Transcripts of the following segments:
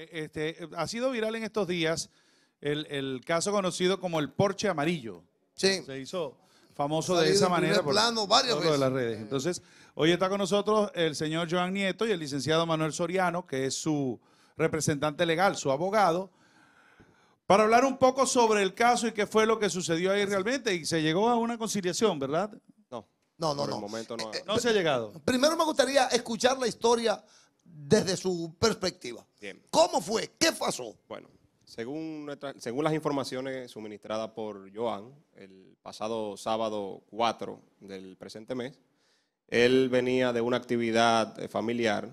Eh, este, ha sido viral en estos días el, caso conocido como el Porsche amarillo. Sí. Se hizo famoso de esa manera por plano varias de las redes. Entonces, hoy está con nosotros el señor Joan Nieto y el licenciado Manuel Soriano, que es su representante legal, su abogado, para hablar un poco sobre el caso y qué fue lo que sucedió ahí realmente. Y se llegó a una conciliación, ¿verdad? No, no, no. no. momento no. Eh, eh, no se ha llegado. Primero me gustaría escuchar la historia desde su perspectiva. ¿Cómo fue? ¿Qué pasó? Bueno, según, según las informaciones suministradas por Joan, el pasado sábado 4 del presente mes, él venía de una actividad eh, familiar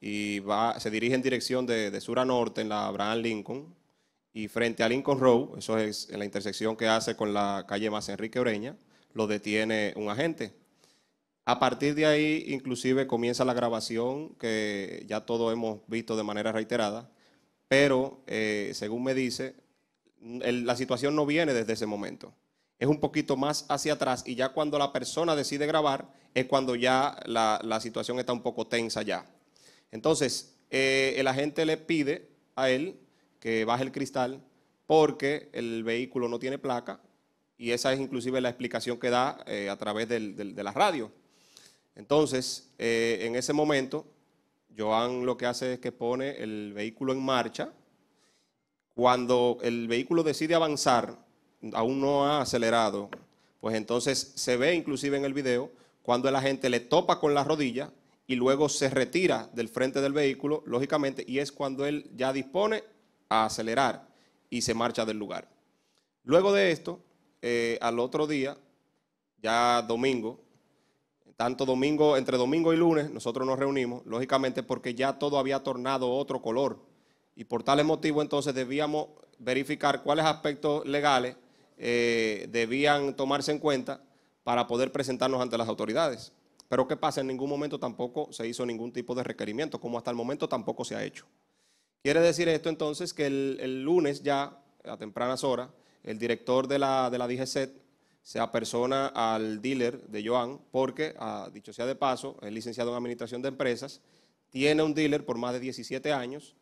y se dirige en dirección de, sur a norte en la Abraham Lincoln y frente a Lincoln Road, eso es en la intersección que hace con la calle Más Enrique Oreña, lo detiene un agente a partir de ahí, inclusive, comienza la grabación, que ya todos hemos visto de manera reiterada, pero eh, según me dice, la situación no viene desde ese momento. Es un poquito más hacia atrás y ya cuando la persona decide grabar es cuando ya la, situación está un poco tensa ya. Entonces, eh, el agente le pide a él que baje el cristal porque el vehículo no tiene placa y esa es inclusive la explicación que da eh, a través de la radio. Entonces, eh, en ese momento, Joan lo que hace es que pone el vehículo en marcha. Cuando el vehículo decide avanzar, aún no ha acelerado, pues entonces se ve inclusive en el video cuando la gente le topa con la rodilla y luego se retira del frente del vehículo, lógicamente, y es cuando él ya dispone a acelerar y se marcha del lugar. Luego de esto, eh, al otro día, ya domingo, tanto domingo, entre domingo y lunes, nosotros nos reunimos, lógicamente porque ya todo había tornado otro color. Y por tales motivos entonces debíamos verificar cuáles aspectos legales eh, debían tomarse en cuenta para poder presentarnos ante las autoridades. Pero ¿qué pasa? En ningún momento tampoco se hizo ningún tipo de requerimiento, como hasta el momento tampoco se ha hecho. Quiere decir esto entonces que el, lunes ya, a tempranas horas, el director de la, de la DGCET se apersona al dealer de Joan, porque, ah, dicho sea de paso, es licenciado en Administración de Empresas, tiene un dealer por más de 17 años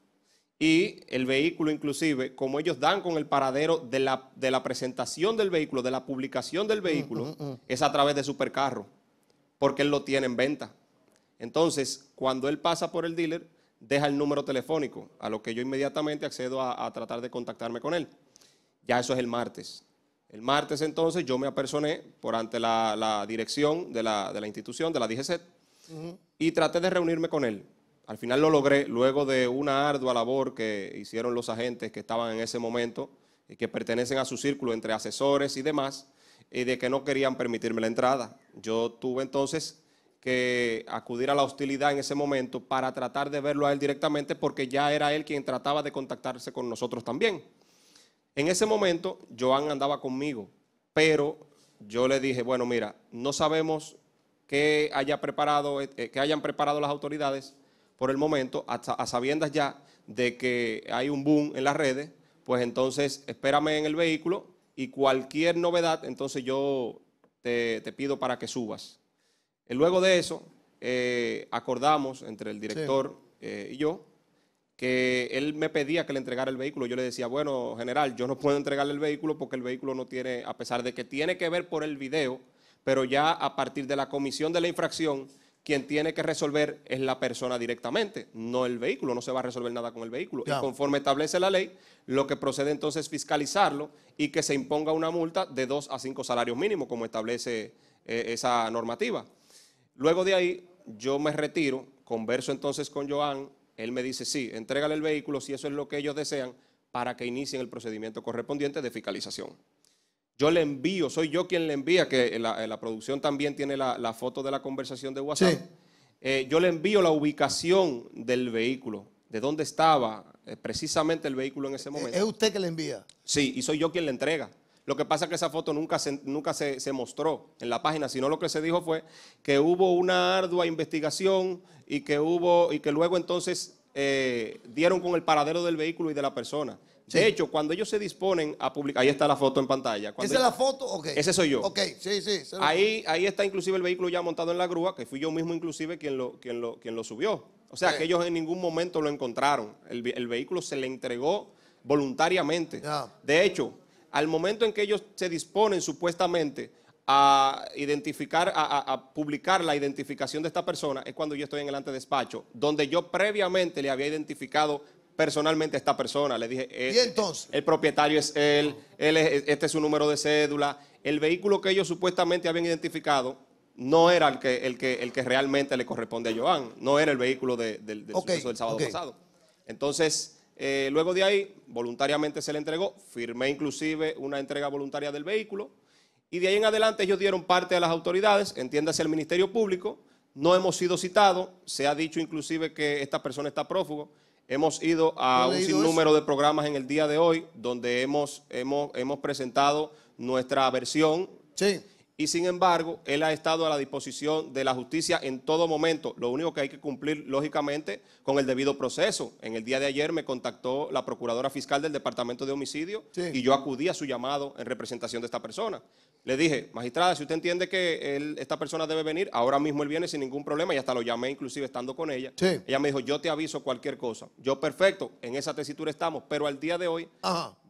y el vehículo inclusive, como ellos dan con el paradero de la, presentación del vehículo, de la publicación del mm, vehículo, mm, mm. es a través de Supercarro, porque él lo tiene en venta. Entonces, cuando él pasa por el dealer, deja el número telefónico, a lo que yo inmediatamente accedo a, a tratar de contactarme con él. Ya eso es el martes. El martes entonces yo me apersoné por ante la, dirección de la, institución, de la DGC, y traté de reunirme con él. Al final lo logré, luego de una ardua labor que hicieron los agentes que estaban en ese momento, y que pertenecen a su círculo entre asesores y demás, y de que no querían permitirme la entrada. Yo tuve entonces que acudir a la hostilidad en ese momento para tratar de verlo a él directamente porque ya era él quien trataba de contactarse con nosotros también. En ese momento, Joan andaba conmigo, pero yo le dije, bueno, mira, no sabemos qué, haya preparado, eh, eh, que hayan preparado las autoridades por el momento, a sabiendas ya de que hay un boom en las redes, pues entonces espérame en el vehículo y cualquier novedad, entonces yo te, pido para que subas. Y eh, luego de eso, acordamos entre el director y yo que él me pedía que le entregara el vehículo. Yo le decía, bueno, general, yo no puedo entregarle el vehículo porque el vehículo no tiene, a pesar de que tiene que ver por el video, pero ya a partir de la comisión de la infracción, quien tiene que resolver es la persona directamente, no el vehículo, no se va a resolver nada con el vehículo. Y conforme establece la ley, lo que procede entonces es fiscalizarlo y que se imponga una multa de dos a cinco salarios mínimos, como establece eh, esa normativa. Luego de ahí, yo me retiro, converso entonces con Joan él me dice, sí, entrégale el vehículo si eso es lo que ellos desean para que inicien el procedimiento correspondiente de fiscalización. Yo le envío, soy yo quien le envía, que la, eh, producción también tiene la, foto de la conversación de WhatsApp. Eh, yo le envío la ubicación del vehículo, de dónde estaba eh, precisamente el vehículo en ese momento. ¿Es usted que le envía? Sí, y soy yo quien le entrega. Lo que pasa es que esa foto nunca, se, nunca se, mostró en la página, sino lo que se dijo fue que hubo una ardua investigación y que, hubo, y que luego entonces eh, dieron con el paradero del vehículo y de la persona. De hecho, cuando ellos se disponen a publicar, ahí está la foto en pantalla. ¿Esa es la foto? Okay. Ese soy yo. Ok, sí, sí. Ahí, ahí está inclusive el vehículo ya montado en la grúa, que fui yo mismo inclusive quien lo, quien lo, quien lo subió. O sea, que ellos en ningún momento lo encontraron. El, vehículo se le entregó voluntariamente. De hecho, al momento en que ellos se disponen supuestamente a identificar, a, publicar la identificación de esta persona, es cuando yo estoy en el antedespacho, donde yo previamente le había identificado personalmente a esta persona. Le dije, eh, el propietario es él, este es su número de cédula, el vehículo que ellos supuestamente habían identificado no era el que, realmente le corresponde a Joan, no era el vehículo del, del sábado pasado. Entonces, eh, luego de ahí, voluntariamente se le entregó, firmé inclusive una entrega voluntaria del vehículo y de ahí en adelante ellos dieron parte a las autoridades, entiéndase el Ministerio Público, no hemos sido citados, se ha dicho inclusive que esta persona está prófugo, hemos ido a un sinnúmero de programas en el día de hoy donde hemos, hemos, hemos presentado nuestra versión. Sí y sin embargo él ha estado a la disposición de la justicia en todo momento. Lo único que hay que cumplir, lógicamente, con el debido proceso. En el día de ayer me contactó la procuradora fiscal del Departamento de Homicidio y yo acudí a su llamado en representación de esta persona. Le dije, magistrada, si usted entiende que esta persona debe venir, ahora mismo él viene sin ningún problema y hasta lo llamé inclusive estando con ella. Ella me dijo, yo te aviso cualquier cosa. Yo, perfecto, en esa tesitura estamos, pero al día de hoy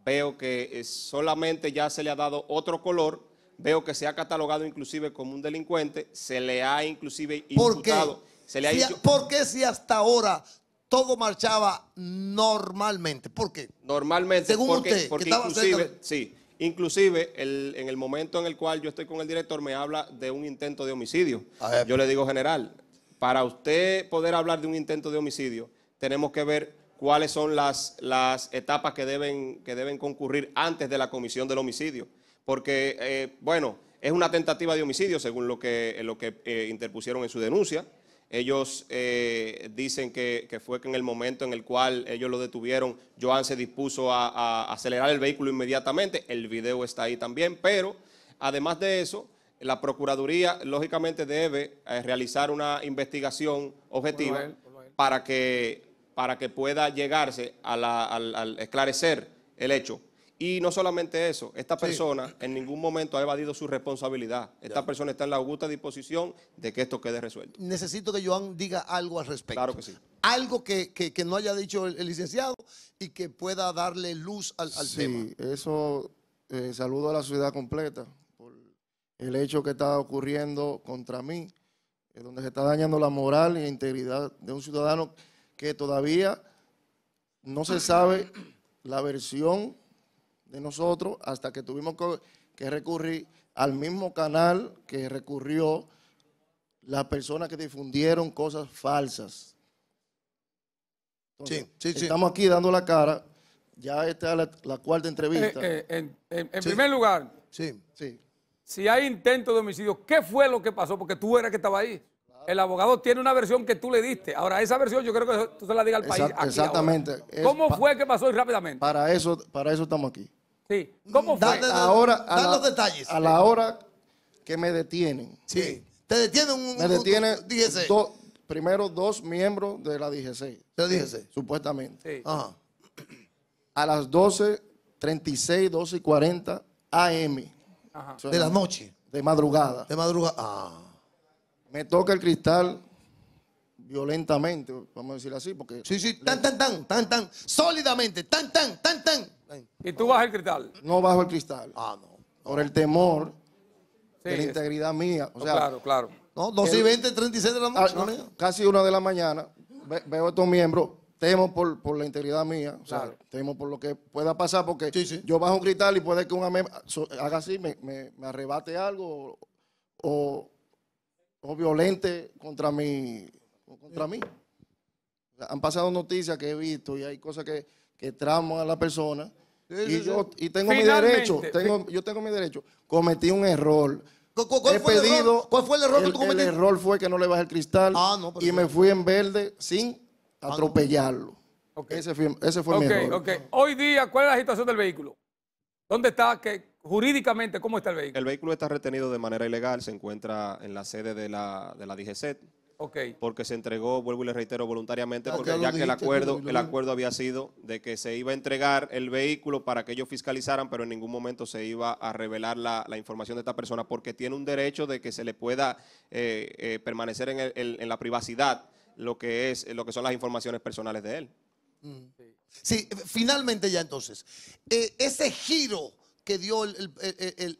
veo que eh, solamente ya se le ha dado otro color veo que se ha catalogado inclusive como un delincuente, se le ha inclusive imputado. ¿Por qué? Se le si, ¿Por qué si hasta ahora todo marchaba normalmente? ¿Por qué? Normalmente, Según porque, porque inclusive, sí, inclusive en el momento en el cual yo estoy con el director me habla de un intento de homicidio. Yo le digo, general, para usted poder hablar de un intento de homicidio, tenemos que ver cuáles son las, las etapas que deben, que deben concurrir antes de la comisión del homicidio porque, eh, bueno, es una tentativa de homicidio, según lo que, eh, lo que eh, interpusieron en su denuncia. Ellos dicen que, fue que en el momento en el cual ellos lo detuvieron, Joan se dispuso a, acelerar el vehículo inmediatamente. El video está ahí también, pero además de eso, la Procuraduría lógicamente debe realizar una investigación objetiva Para, que, para que pueda llegarse a, a esclarecer el hecho. Y no solamente eso, esta persona en ningún momento ha evadido su responsabilidad. Esta persona está en la augusta disposición de que esto quede resuelto. Necesito que Joan diga algo al respecto. Claro que sí. Algo que, no haya dicho el, licenciado y que pueda darle luz al, tema. eso eh, saludo a la sociedad completa por el hecho que está ocurriendo contra mí, eh, donde se está dañando la moral e integridad de un ciudadano que todavía no se sabe la versión de nosotros hasta que tuvimos que recurrir al mismo canal que recurrió las personas que difundieron cosas falsas. estamos aquí dando la cara. Ya está la, cuarta entrevista. Eh, eh, en, primer lugar, sí, sí. si hay intento de homicidio, ¿qué fue lo que pasó? Porque tú eras que estaba ahí. El abogado tiene una versión que tú le diste. Ahora, esa versión yo creo que tú se la digas al país. exactamente. ¿Cómo fue que pasó y rápidamente? Para eso, para eso estamos aquí. Sí. ¿Cómo fue? ahora, a los detalles. A la hora que me detienen. Sí. Te detienen un. Me detienen. primero dos miembros de la DGC. De DGC. Supuestamente. Sí. Ajá. A las 12.36, 12 y 40 AM. Ajá. de la noche. De madrugada. De madrugada. Ah me toca el cristal violentamente, vamos a decir así, porque... Sí, sí, tan, tan, tan, tan, tan, sólidamente, tan, tan, tan, tan. ¿Y tú bajas el cristal? No bajo el cristal. Ah, no. Por el temor de la integridad mía. O sea, claro, claro. No, 2 y 20, 36 de la ah, noche. casi una de la mañana, veo a estos miembros, temo por, la integridad mía, o sea, temo por lo que pueda pasar, porque yo bajo un cristal y puede que un haga así, me, me, me arrebate algo o o contra mí. Contra mí. Han pasado noticias que he visto y hay cosas que, que a la persona. y, yo, y tengo mi derecho, tengo, yo tengo mi derecho. Cometí un error. ¿Cuál, fue, el error? ¿Cuál fue el error que tú cometiste? El error fue que no le bajé el cristal ah, y me fui en verde sin ah, atropellarlo. Okay. Ese fue, ese mi error. Hoy día, ¿cuál es la situación del vehículo? ¿Dónde está? que jurídicamente, ¿cómo está el vehículo? El vehículo está retenido de manera ilegal, se encuentra en la sede de la, de la DGCET. Porque se entregó, vuelvo y le reitero, voluntariamente, porque ya, que el acuerdo, el acuerdo había sido de que se iba a entregar el vehículo para que ellos fiscalizaran, pero en ningún momento se iba a revelar la, información de esta persona, porque tiene un derecho de que se le pueda eh, eh, permanecer en, la privacidad lo que es, lo que son las informaciones personales de él. Mm. Sí. Eh, finalmente ya entonces, ese giro que dio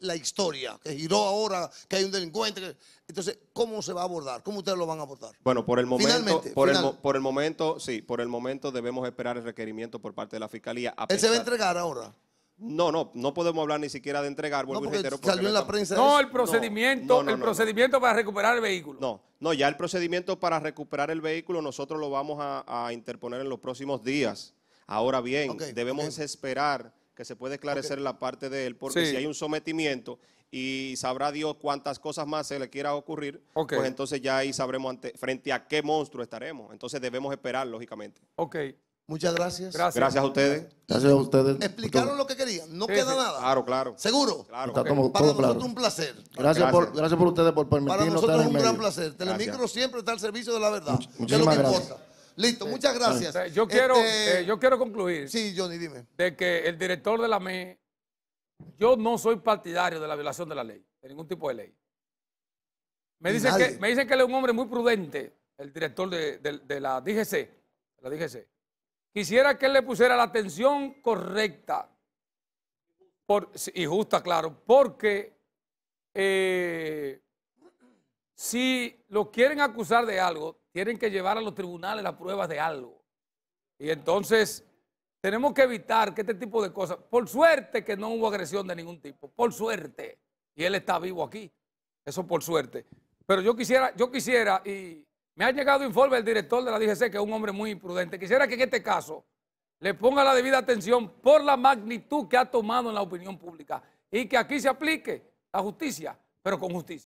la historia, que giró ahora, que hay un delincuente. Entonces, ¿cómo se va a abordar? ¿Cómo ustedes lo van a abordar? Bueno, por el momento, por, el, momento, sí, por el momento debemos esperar el requerimiento por parte de la fiscalía. Él se va a entregar ahora. No, no, no podemos hablar ni siquiera de entregar. Vuelvo no, porque la prensa. No, el procedimiento, el procedimiento para recuperar el vehículo. No, no, ya el procedimiento para recuperar el vehículo nosotros lo vamos a, interponer en los próximos días. Ahora bien, debemos esperar que se puede esclarecer la parte de él, porque si hay un sometimiento y sabrá Dios cuántas cosas más se le quiera ocurrir, pues entonces ya ahí sabremos ante, frente a qué monstruo estaremos. Entonces debemos esperar, lógicamente. Ok. Muchas gracias. Gracias, a ustedes. Gracias a ustedes. Explicaron lo que querían. No queda nada. Claro, claro. ¿Seguro? Claro. Para nosotros es un placer. Gracias, Por, gracias por ustedes por permitirnos Para nosotros es un gran placer. Telemicro siempre está al servicio de la verdad. Much, muchísimas lo que gracias. Importa. Listo, muchas gracias. Eh, yo quiero, este, eh, yo quiero concluir. Sí, Johnny, dime. De que el director de la ME, yo no soy partidario de la violación de la ley, de ningún tipo de ley. Me dicen, que, me que él es un hombre muy prudente, el director de, la DGC. la Quisiera que él le pusiera la atención correcta por, y justa, claro, porque eh, si lo quieren acusar de algo, tienen que llevar a los tribunales las pruebas de algo. Y entonces tenemos que evitar que este tipo de cosas, por suerte que no hubo agresión de ningún tipo, por suerte, y él está vivo aquí, eso por suerte. Pero yo quisiera, yo quisiera, y me ha llegado informe del director de la DGC, que es un hombre muy imprudente, quisiera que en este caso le ponga la debida atención por la magnitud que ha tomado en la opinión pública y que aquí se aplique la justicia, pero con justicia.